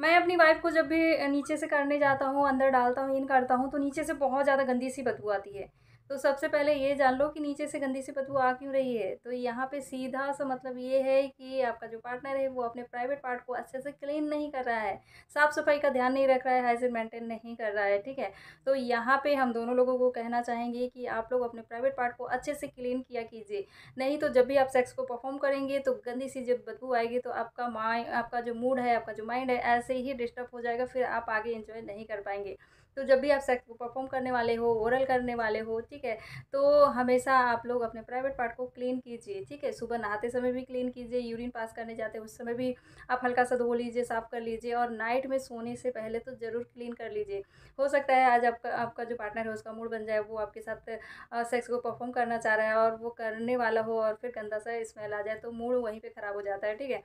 मैं अपनी वाइफ को जब भी नीचे से करने जाता हूँ अंदर डालता हूँ इन करता हूँ तो नीचे से बहुत ज़्यादा गंदी सी बदबू आती है तो सबसे पहले ये जान लो कि नीचे से गंदी सी बदबू आ क्यों रही है तो यहाँ पे सीधा सा मतलब ये है कि आपका जो पार्टनर है वो अपने प्राइवेट पार्ट को अच्छे से क्लीन नहीं कर रहा है साफ़ सफाई का ध्यान नहीं रख रहा है हाइजीन मेंटेन नहीं कर रहा है ठीक है तो यहाँ पे हम दोनों लोगों को कहना चाहेंगे कि आप लोग अपने प्राइवेट पार्ट को अच्छे से क्लीन किया कीजिए नहीं तो जब भी आप सेक्स को परफॉर्म करेंगे तो गंदी सी जब बदबू आएगी तो आपका माइंड आपका जो मूड है आपका जो माइंड है ऐसे ही डिस्टर्ब हो जाएगा फिर आप आगे इन्जॉय नहीं कर पाएंगे तो जब भी आप सेक्स को परफॉर्म करने वाले हो ओरल करने वाले हो ठीक है तो हमेशा आप लोग अपने प्राइवेट पार्ट को क्लीन कीजिए ठीक है सुबह नहाते समय भी क्लीन कीजिए यूरिन पास करने जाते उस समय भी आप हल्का सा धो लीजिए साफ़ कर लीजिए और नाइट में सोने से पहले तो ज़रूर क्लीन कर लीजिए हो सकता है आज आपका आपका जो पार्टनर है उसका मूड बन जाए वो आपके साथ सेक्स को परफॉर्म करना चाह रहा है और वो करने वाला हो और फिर गंदा सा स्मेल आ जाए तो मूड वहीं पर ख़राब हो जाता है ठीक है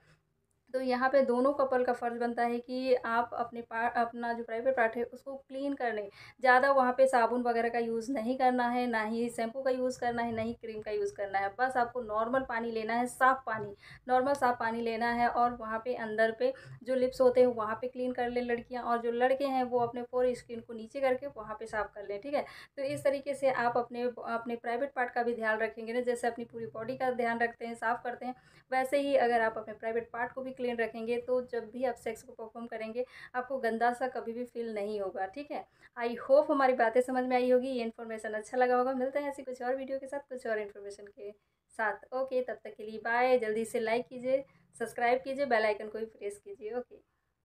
तो यहाँ पे दोनों कपल का फ़र्ज़ बनता है कि आप अपने पार अपना जो प्राइवेट पार्ट है उसको क्लीन कर लें ज़्यादा वहाँ पे साबुन वगैरह का यूज़ नहीं करना है ना ही शैम्पू का यूज़ करना है ना ही क्रीम का यूज़ करना है बस आपको नॉर्मल पानी लेना है साफ़ पानी नॉर्मल साफ़ पानी लेना है और वहाँ पर अंदर पर जो लिप्स होते हैं वहाँ पर क्लीन कर लें लड़कियाँ और जो लड़के हैं वो अपने फोर स्किन को नीचे करके वहाँ पर साफ़ कर लें ठीक है तो इस तरीके से आप अपने अपने प्राइवेट पार्ट का भी ध्यान रखेंगे ना जैसे अपनी पूरी बॉडी का ध्यान रखते हैं साफ़ करते हैं वैसे ही अगर आप अपने प्राइवेट पार्ट को भी क्लीन रखेंगे तो जब भी आप सेक्स को परफॉर्म करेंगे आपको गंदा सा कभी भी फील नहीं होगा ठीक है आई होप हमारी बातें समझ में आई होगी ये इन्फॉर्मेशन अच्छा लगा होगा मिलते हैं ऐसी कुछ और वीडियो के साथ कुछ और इन्फॉर्मेशन के साथ ओके तब तक के लिए बाय जल्दी से लाइक कीजिए सब्सक्राइब कीजिए बेल आइकन को भी प्रेस कीजिए ओके